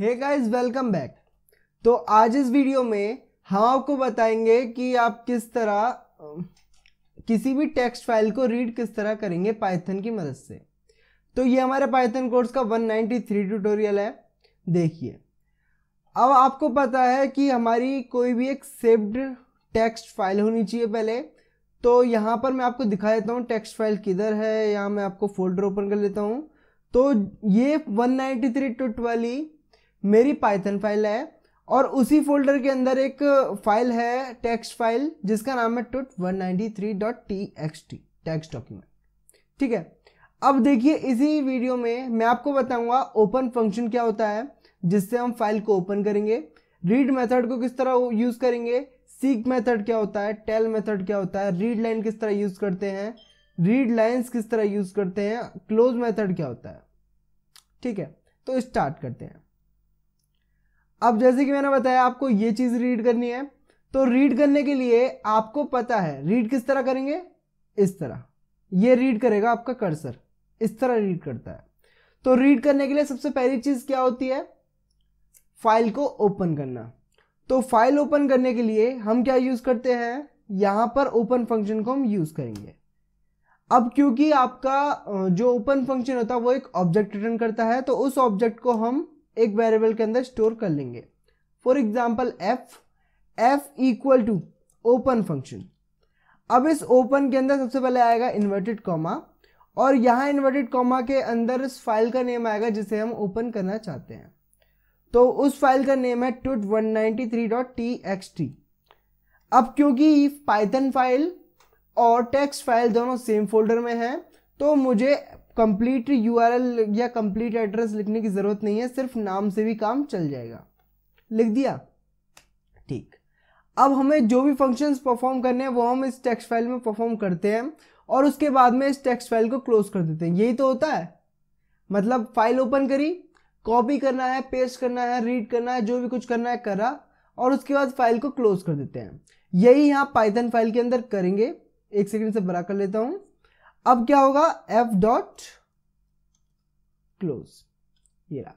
hey guys welcome back तो आज इस वीडियो में हम आपको बताएंगे कि आप किस तरह किसी भी टेक्स्ट फाइल को रीड किस तरह करेंगे पाइथन की मदद से तो ये हमारे पाइथन कोर्स का 193 ट्यूटोरियल है देखिए अब आपको पता है कि हमारी कोई भी एक सेव्ड टेक्स्ट फाइल होनी चाहिए पहले तो यहाँ पर मैं आपको दिखा देता हूँ टेक्स्ट फाइल किधर है यहाँ मैं आपको फोल्डर ओपन कर लेता हूँ तो ये 193 नाइन्टी थ्री टू ट्वेल्व मेरी पाइथन फाइल है और उसी फोल्डर के अंदर एक फाइल है टेक्स्ट फाइल जिसका नाम है tut one ninety three dot T X T text document ठीक है अब देखिए इसी वीडियो में मैं आपको बताऊंगा ओपन फंक्शन क्या होता है जिससे हम फाइल को ओपन करेंगे रीड मेथड को किस तरह यूज करेंगे सीक मेथड क्या होता है टेल मेथड क्या होता है रीड लाइन किस तरह यूज करते हैं रीड लाइन किस तरह यूज करते हैं क्लोज मेथड क्या होता है ठीक है तो स्टार्ट करते हैं अब जैसे कि मैंने बताया आपको ये चीज़ रीड करनी है तो रीड करने के लिए आपको पता है रीड किस तरह करेंगे इस तरह ये रीड करेगा आपका कर्सर इस तरह रीड करता है तो रीड करने के लिए सबसे पहली चीज़ क्या होती है फाइल को ओपन करना तो फाइल ओपन करने के लिए हम क्या यूज़ करते हैं यहां पर ओपन फंक्शन को हम यूज़ करेंगे अब क्योंकि आपका जो ओपन फंक्शन होता है वो एक ऑब्जेक्ट रिटर्न करता है तो उस ऑब्जेक्ट को हम एक वेरिएबल के अंदर स्टोर कर लेंगे for example f f equal to open function अब इस ओपन के अंदर सबसे पहले आएगा इन्वर्टेड कॉमा और यहाँ इन्वर्टेड कॉमा के अंदर इस फाइल का नेम आएगा जिसे हम ओपन करना चाहते हैं तो उस फाइल का नेम है tut one ninety three dot T X T अब क्योंकि पाइथन फाइल और टेक्स्ट फाइल दोनों सेम फोल्डर में हैं तो मुझे कंप्लीट यूआरएल या कंप्लीट एड्रेस लिखने की ज़रूरत नहीं है सिर्फ नाम से भी काम चल जाएगा लिख दिया ठीक अब हमें जो भी फंक्शंस परफॉर्म करने हैं वो हम इस टेक्स्ट फाइल में परफॉर्म करते हैं और उसके बाद में इस टेक्स्ट फाइल को क्लोज कर देते हैं यही तो होता है मतलब फाइल ओपन करी कॉपी करना है पेस्ट करना है रीड करना है जो भी कुछ करना है करा और उसके बाद फाइल को क्लोज कर देते हैं यही यहाँ पाइथन फाइल के अंदर करेंगे एक सेकेंड से बड़ा कर लेता हूँ अब क्या होगा एफ डॉट क्लोज ये रहा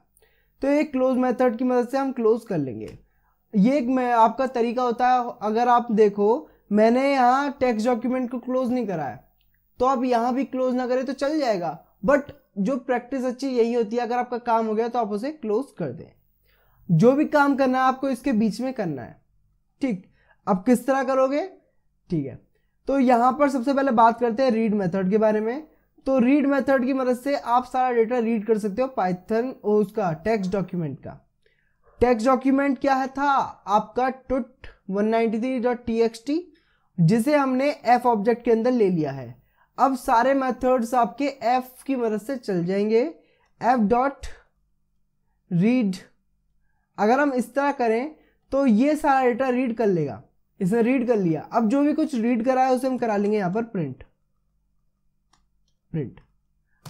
तो एक क्लोज मेथड की मदद से हम क्लोज कर लेंगे ये एक मैं आपका तरीका होता है अगर आप देखो मैंने यहाँ टेक्स्ट डॉक्यूमेंट को क्लोज नहीं करा है तो आप यहाँ भी क्लोज ना करें तो चल जाएगा बट जो प्रैक्टिस अच्छी यही होती है अगर आपका काम हो गया तो आप उसे क्लोज कर दें जो भी काम करना है आपको इसके बीच में करना है ठीक अब किस तरह करोगे ठीक है तो यहाँ पर सबसे पहले बात करते हैं रीड मेथड के बारे में तो रीड मेथड की मदद से आप सारा डेटा रीड कर सकते हो पाइथन उसका टेक्स्ट डॉक्यूमेंट का टेक्स्ट डॉक्यूमेंट क्या है था आपका टुट 193.txt जिसे हमने एफ ऑब्जेक्ट के अंदर ले लिया है अब सारे मेथड्स आपके एफ की मदद से चल जाएंगे एफ डॉट रीड अगर हम इस तरह करें तो ये सारा डेटा रीड कर लेगा इसने रीड कर लिया अब जो भी कुछ रीड करा है उसे हम करा लेंगे यहां पर प्रिंट प्रिंट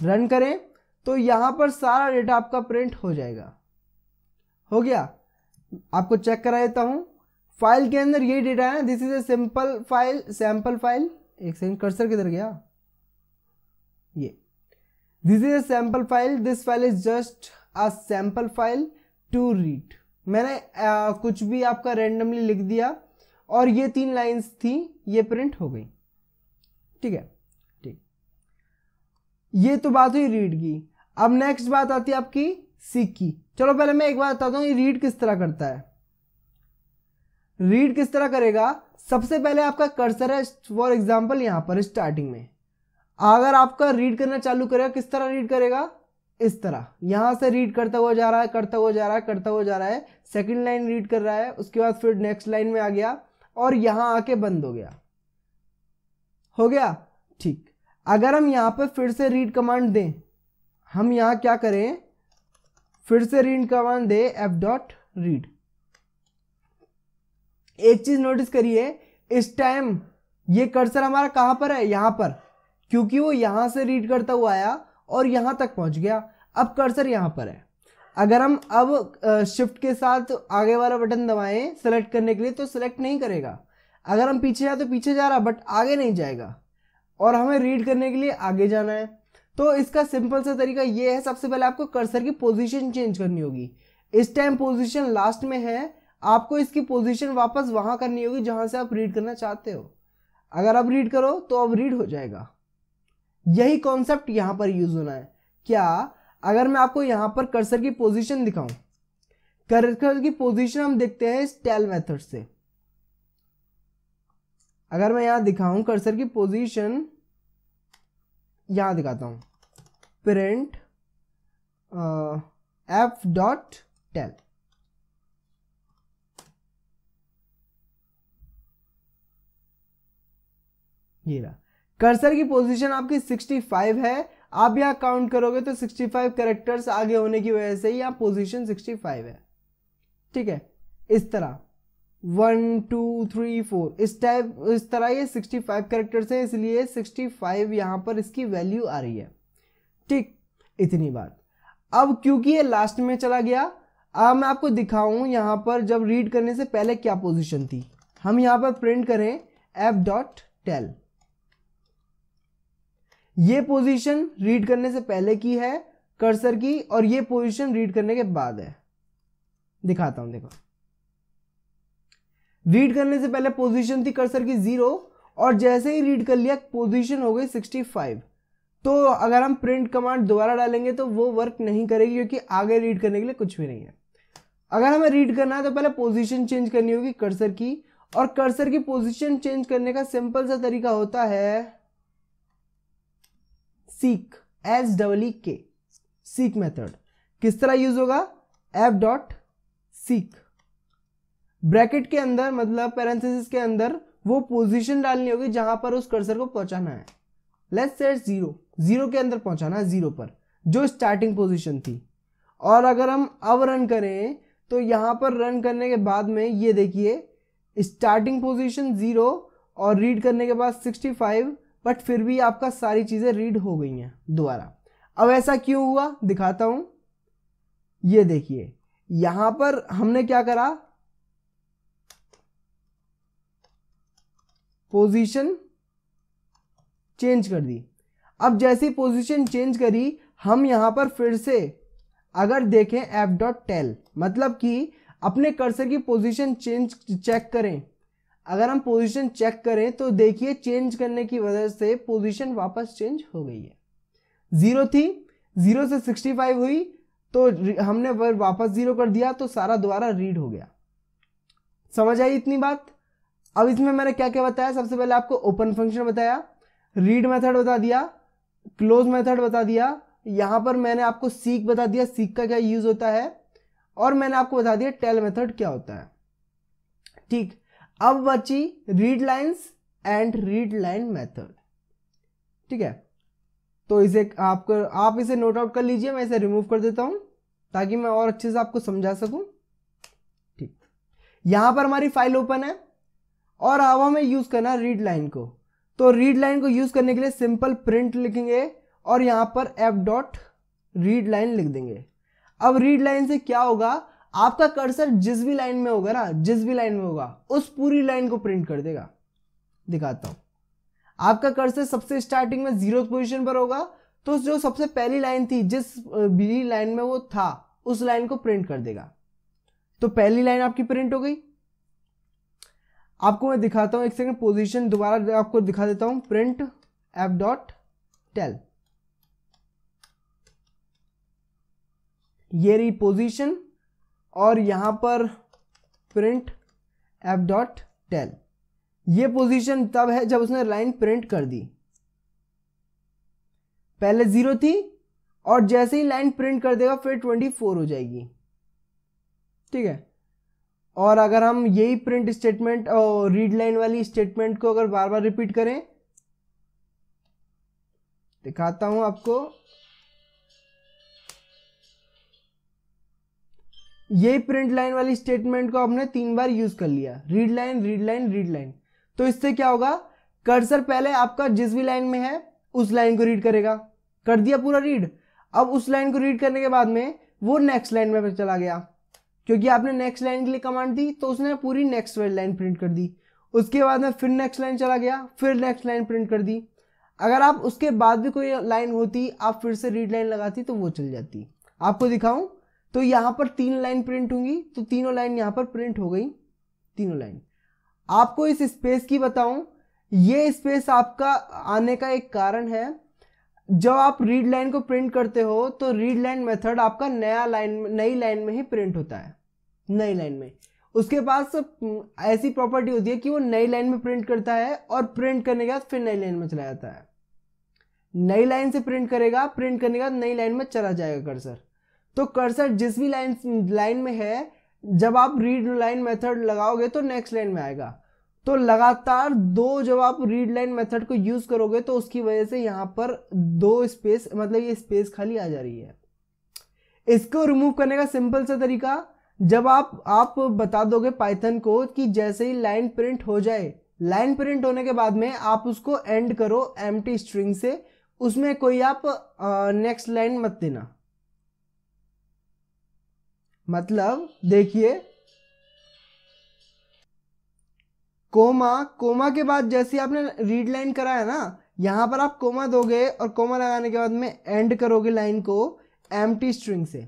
रन करें तो यहां पर सारा डेटा आपका प्रिंट हो जाएगा हो गया आपको चेक करा देता हूं फाइल के अंदर ये डेटा है this is a simple file sample file एक सेकंड कर्सर किधर गया ये this is a sample file this file is just a sample file to read मैंने आ, कुछ भी आपका रेंडमली लिख दिया और ये तीन लाइंस थी ये प्रिंट हो गई ठीक है ठीक ये तो बात हुई रीड की अब नेक्स्ट बात आती है आपकी सीख की चलो पहले मैं एक बार बताता हूँ ये रीड किस तरह करता है रीड किस तरह करेगा सबसे पहले आपका कर्सर है फॉर एग्जाम्पल यहाँ पर स्टार्टिंग में अगर आपका रीड करना चालू करेगा किस तरह रीड करेगा इस तरह यहाँ से रीड करता हुआ जा रहा है करता हुआ जा रहा है करता हुआ जा रहा है सेकंड लाइन रीड कर रहा है उसके बाद फिर नेक्स्ट लाइन में आ गया और यहां आके बंद हो गया हो गया ठीक अगर हम यहां पर फिर से रीड कमांड दें हम यहां क्या करें फिर से रीड कमांड दे एफ डॉट रीड एक चीज नोटिस करिए इस टाइम ये कर्सर हमारा कहां पर है यहां पर क्योंकि वो यहां से रीड करता हुआ आया और यहां तक पहुंच गया अब कर्सर यहां पर है अगर हम अब शिफ्ट के साथ आगे वाला बटन दबाएं सेलेक्ट करने के लिए तो सेलेक्ट नहीं करेगा अगर हम पीछे जाए तो पीछे जा रहा बट आगे नहीं जाएगा और हमें रीड करने के लिए आगे जाना है तो इसका सिंपल सा तरीका ये है सबसे पहले आपको कर्सर की पोजीशन चेंज करनी होगी इस टाइम पोजीशन लास्ट में है आपको इसकी पोजीशन वापस वहां करनी होगी जहां से आप रीड करना चाहते हो अगर आप रीड करो तो अब रीड हो जाएगा यही कॉन्सेप्ट यहां पर यूज होना है क्या अगर मैं आपको यहाँ पर कर्सर की पोजीशन दिखाऊं कर्सर की पोजीशन हम देखते हैं इस टेल मेथड से अगर मैं यहाँ दिखाऊं कर्सर की पोजीशन यहाँ दिखाता हूँ प्रिंट एफ डॉट टेल ये रहा कर्सर की पोजीशन आपकी 65 है आप यहाँ काउंट करोगे तो 65 फाइव करेक्टर्स आगे होने की वजह से यहाँ पोजीशन 65 है ठीक है इस तरह वन टू थ्री फोर इस टाइप इस तरह ये 65 फाइव करेक्टर्स हैं इसलिए 65 फाइव यहाँ पर इसकी वैल्यू आ रही है ठीक इतनी बात अब क्योंकि ये लास्ट में चला गया अब मैं आपको दिखाऊं यहाँ पर जब रीड करने से पहले क्या पोजिशन थी हम यहाँ पर प्रिंट करें एफ डॉट टेल्व ये पोजीशन रीड करने से पहले की है कर्सर की और ये पोजीशन रीड करने के बाद है दिखाता हूं देखो रीड करने से पहले पोजीशन थी कर्सर की जीरो और जैसे ही रीड कर लिया पोजीशन हो गई 65 तो अगर हम प्रिंट कमांड दोबारा डालेंगे तो वो वर्क नहीं करेगी क्योंकि आगे रीड करने के लिए कुछ भी नहीं है अगर हमें रीड करना है तो पहले पोजिशन चेंज करनी होगी कर्सर की और कर्सर की पोजिशन चेंज करने का सिंपल सा तरीका होता है सीक एस डबल ई के सीक मेथड किस तरह यूज होगा एफ डॉट सीक ब्रैकेट के अंदर मतलब पैरेंथेसिस के अंदर वो पोजीशन डालनी होगी जहां पर उस कर्सर को पहुंचाना है लेट्स से जीरो जीरो के अंदर पहुंचाना है जीरो पर जो स्टार्टिंग पोजीशन थी और अगर हम अब रन करें तो यहां पर रन करने के बाद में ये देखिए स्टार्टिंग पोजीशन ज़ीरो और रीड करने के बाद फाइव बट फिर भी आपका सारी चीज़ें रीड हो गई हैं दोबारा अब ऐसा क्यों हुआ दिखाता हूँ ये देखिए यहाँ पर हमने क्या करा पोजीशन चेंज कर दी अब जैसी पोजीशन चेंज करी हम यहाँ पर फिर से अगर देखें एफ डॉट टेल मतलब कि अपने कर्सर की पोजीशन चेंज चेक करें अगर हम पोजीशन चेक करें तो देखिए चेंज करने की वजह से पोजीशन वापस चेंज हो गई है जीरो थी जीरो से सिक्सटी फाइव हुई तो हमने वापस जीरो कर दिया तो सारा दोबारा रीड हो गया समझ आई इतनी बात अब इसमें मैंने क्या क्या बताया सबसे पहले आपको ओपन फंक्शन बताया रीड मेथड बता दिया क्लोज मेथड बता दिया यहां पर मैंने आपको सीक बता दिया सीक का क्या यूज होता है और मैंने आपको बता दिया टेल मेथड क्या होता है ठीक अब बची read lines and read line method ठीक है तो इसे आपको आप इसे नोट आउट कर लीजिए मैं इसे रिमूव कर देता हूं ताकि मैं और अच्छे से आपको समझा सकूं ठीक यहां पर हमारी फाइल ओपन है और अब हमें यूज करना रीड लाइन को तो रीड लाइन को यूज करने के लिए सिंपल प्रिंट लिखेंगे और यहां पर एफ डॉट रीड लाइन लिख देंगे अब रीड लाइन से क्या होगा आपका कर्सर जिस भी लाइन में होगा ना जिस भी लाइन में होगा उस पूरी लाइन को प्रिंट कर देगा दिखाता हूं आपका कर्सर सबसे स्टार्टिंग में जीरो पोजिशन पर होगा तो जो सबसे पहली लाइन थी जिस भी लाइन में वो था उस लाइन को प्रिंट कर देगा तो पहली लाइन आपकी प्रिंट हो गई आपको मैं दिखाता हूं एक सेकंड पोजीशन दोबारा आपको दिखा देता हूं प्रिंट एप डॉट टेल ये रही पोजीशन और यहाँ पर प्रिंट एफ डॉट टेल ये पोजीशन तब है जब उसने लाइन प्रिंट कर दी पहले जीरो थी और जैसे ही लाइन प्रिंट कर देगा फिर ट्वेंटी फोर हो जाएगी ठीक है और अगर हम यही प्रिंट स्टेटमेंट और रीड लाइन वाली स्टेटमेंट को अगर बार बार रिपीट करें दिखाता हूं आपको ये प्रिंट लाइन वाली स्टेटमेंट को आपने तीन बार यूज कर लिया read line read line read line तो इससे क्या होगा कर्सर पहले आपका जिस भी लाइन में है उस लाइन को रीड करेगा कर दिया पूरा रीड अब उस लाइन को रीड करने के बाद में वो नेक्स्ट लाइन में चला गया क्योंकि आपने नेक्स्ट लाइन के लिए कमांड दी तो उसने पूरी नेक्स्ट लाइन प्रिंट कर दी उसके बाद में फिर नेक्स्ट लाइन चला गया फिर नेक्स्ट लाइन प्रिंट कर दी अगर आप उसके बाद भी कोई लाइन होती आप फिर से रीड लाइन लगाती तो वो चल जाती आपको दिखाऊं तो यहां पर तीन लाइन प्रिंट होंगी तो तीनों लाइन यहां पर प्रिंट हो गई तीनों लाइन आपको इस स्पेस की बताऊं ये स्पेस आपका आने का एक कारण है जब आप रीड लाइन को प्रिंट करते हो तो रीड लाइन मेथड आपका नया लाइन नई लाइन में ही प्रिंट होता है नई लाइन में उसके पास हम्म, ऐसी प्रॉपर्टी होती है कि वो नई लाइन में प्रिंट करता है और प्रिंट करने के बाद फिर नई लाइन में चला जाता है नई लाइन से प्रिंट करेगा प्रिंट करने के बाद नई लाइन में चला जाएगा कर्सर तो कर्सर जिस भी लाइन लाइन में है जब आप रीड लाइन मेथड लगाओगे तो नेक्स्ट लाइन में आएगा तो लगातार दो जब आप रीड लाइन मेथड को यूज करोगे तो उसकी वजह से यहाँ पर दो स्पेस मतलब ये स्पेस खाली आ जा रही है इसको रिमूव करने का सिंपल सा तरीका जब आप आप बता दोगे पाइथन को कि जैसे ही लाइन प्रिंट हो जाए लाइन प्रिंट होने के बाद में आप उसको एंड करो एम स्ट्रिंग से उसमें कोई आप नेक्स्ट लाइन मत देना मतलब देखिए कोमा कोमा के बाद जैसे आपने रीड लाइन कराया ना यहां पर आप कोमा दोगे और कोमा लगाने के बाद में एंड करोगे लाइन को एम स्ट्रिंग से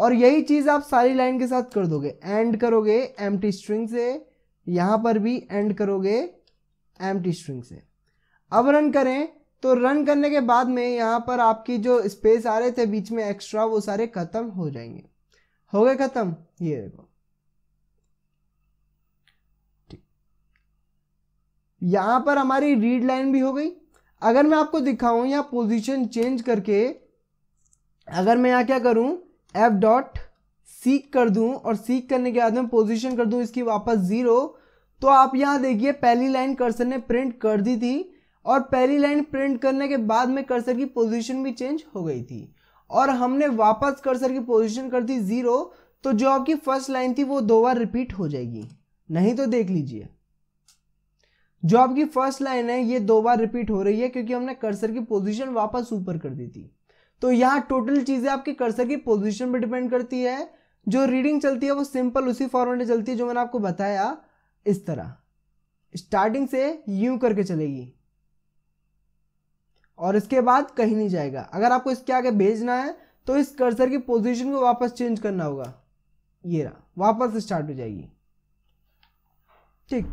और यही चीज़ आप सारी लाइन के साथ कर दोगे एंड करोगे एम स्ट्रिंग से यहां पर भी एंड करोगे एम स्ट्रिंग से अब रन करें तो रन करने के बाद में यहां पर आपकी जो स्पेस आ रहे थे बीच में एक्स्ट्रा वो सारे ख़त्म हो जाएंगे हो गए खत्म ये देखो यहां पर हमारी रीड लाइन भी हो गई अगर मैं आपको दिखाऊं या पोजीशन चेंज करके अगर मैं यहां क्या करूं एफ डॉट सीख कर दूं और सीख करने के बाद में पोजीशन कर दूं इसकी वापस जीरो तो आप यहां देखिए पहली लाइन कर्सर ने प्रिंट कर दी थी और पहली लाइन प्रिंट करने के बाद में कर्सर की पोजीशन भी चेंज हो गई थी और हमने वापस कर्सर की पोजीशन कर दी जीरो तो जो आपकी फर्स्ट लाइन थी वो दो बार रिपीट हो जाएगी नहीं तो देख लीजिए जो आपकी फर्स्ट लाइन है ये दो बार रिपीट हो रही है क्योंकि हमने कर्सर की पोजीशन वापस ऊपर कर दी थी तो यहाँ टोटल चीजें आपकी कर्सर की पोजिशन पर डिपेंड करती है जो रीडिंग चलती है वो सिंपल उसी फॉर्मेट में चलती है जो मैंने आपको बताया इस तरह स्टार्टिंग से यूं करके चलेगी और इसके बाद कहीं नहीं जाएगा अगर आपको इसके आगे भेजना है तो इस कर्सर की पोजीशन को वापस चेंज करना होगा ये रहा वापस स्टार्ट हो जाएगी ठीक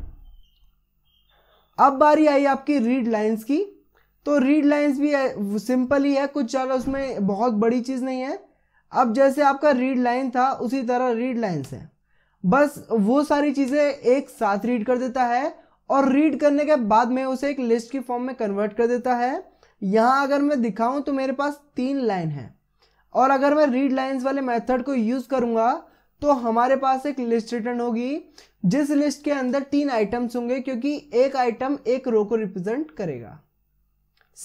अब बारी आई आपकी रीड लाइंस की तो रीड लाइंस भी सिंपल ही है कुछ ज़्यादा उसमें बहुत बड़ी चीज़ नहीं है अब जैसे आपका रीड लाइन था उसी तरह रीड लाइंस है बस वो सारी चीज़ें एक साथ रीड कर देता है और रीड करने के बाद में उसे एक लिस्ट की फॉर्म में कन्वर्ट कर देता है यहाँ अगर मैं दिखाऊं तो मेरे पास तीन लाइन है और अगर मैं रीड लाइन्स वाले मेथड को यूज करूंगा तो हमारे पास एक लिस्ट रिटर्न होगी जिस लिस्ट के अंदर तीन आइटम्स होंगे क्योंकि एक आइटम एक रो को रिप्रेजेंट करेगा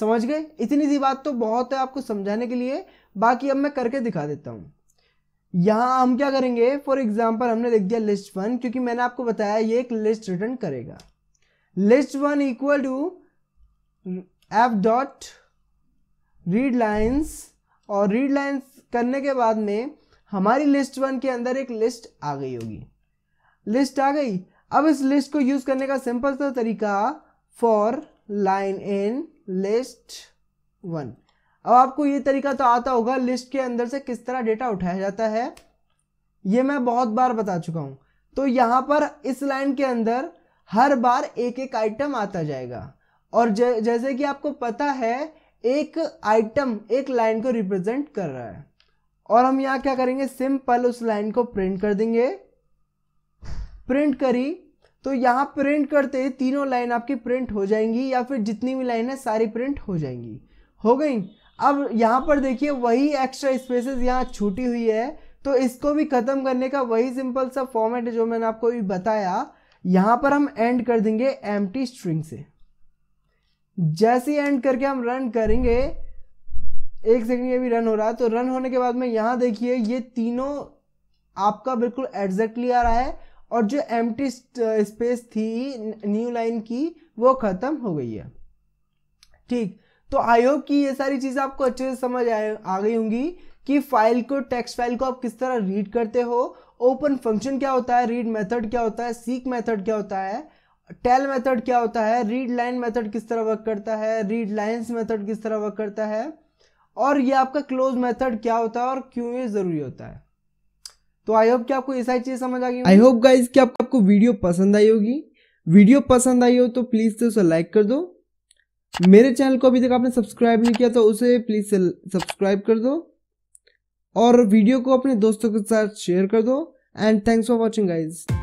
समझ गए इतनी सी बात तो बहुत है आपको समझाने के लिए बाकी अब मैं करके दिखा देता हूँ यहाँ हम क्या करेंगे फॉर एग्जाम्पल हमने लिख दिया लिस्ट वन क्योंकि मैंने आपको बताया ये एक लिस्ट रिटर्न करेगा list one equal to f dot read lines और रीड लाइन्स करने के बाद में हमारी लिस्ट वन के अंदर एक लिस्ट आ गई होगी लिस्ट आ गई अब इस लिस्ट को यूज करने का सिंपल सा तरीका for line in list one अब आपको ये तरीका तो आता होगा लिस्ट के अंदर से किस तरह डेटा उठाया जाता है ये मैं बहुत बार बता चुका हूं तो यहां पर इस लाइन के अंदर हर बार एक एक आइटम आता जाएगा और जैसे कि आपको पता है एक आइटम एक लाइन को रिप्रेजेंट कर रहा है और हम यहाँ क्या करेंगे सिंपल उस लाइन को प्रिंट कर देंगे प्रिंट करी तो यहाँ प्रिंट करते ही तीनों लाइन आपकी प्रिंट हो जाएंगी या फिर जितनी भी लाइन है सारी प्रिंट हो जाएंगी हो गई अब यहाँ पर देखिए वही एक्स्ट्रा स्पेसेस यहाँ छूटी हुई है तो इसको भी ख़त्म करने का वही सिंपल सा फॉर्मेट है जो मैंने आपको भी बताया यहाँ पर हम एंड कर देंगे एम स्ट्रिंग से जैसे एंड करके हम रन करेंगे एक सेकंड ये भी रन हो रहा है तो रन होने के बाद में यहाँ देखिए ये तीनों आपका बिल्कुल एग्जैक्टली आ रहा है और जो एम स्पेस थी न्यू लाइन की वो ख़त्म हो गई है ठीक तो आई होप कि ये सारी चीज़ें आपको अच्छे से समझ आ, आ गई होंगी कि फाइल को टेक्स्ट फाइल को आप किस तरह रीड करते हो ओपन फंक्शन क्या होता है रीड मेथड क्या होता है सीक मेथड क्या होता है टेल मेथड क्या होता है रीड लाइन मेथड किस तरह वर्क करता है रीड लाइन्स मेथड किस तरह वर्क करता है और ये आपका क्लोज मेथड क्या होता है और क्यों ये जरूरी होता है तो आई होप कि आपको ये सारी चीज़ समझ आ गई आई होप गाइज कि आपको आपको वीडियो पसंद आई होगी वीडियो पसंद आई हो तो प्लीज़ से उसे लाइक कर दो मेरे चैनल को अभी तक आपने सब्सक्राइब नहीं किया तो उसे प्लीज़ से सब्सक्राइब कर दो और वीडियो को अपने दोस्तों के साथ शेयर कर दो and thanks for watching guys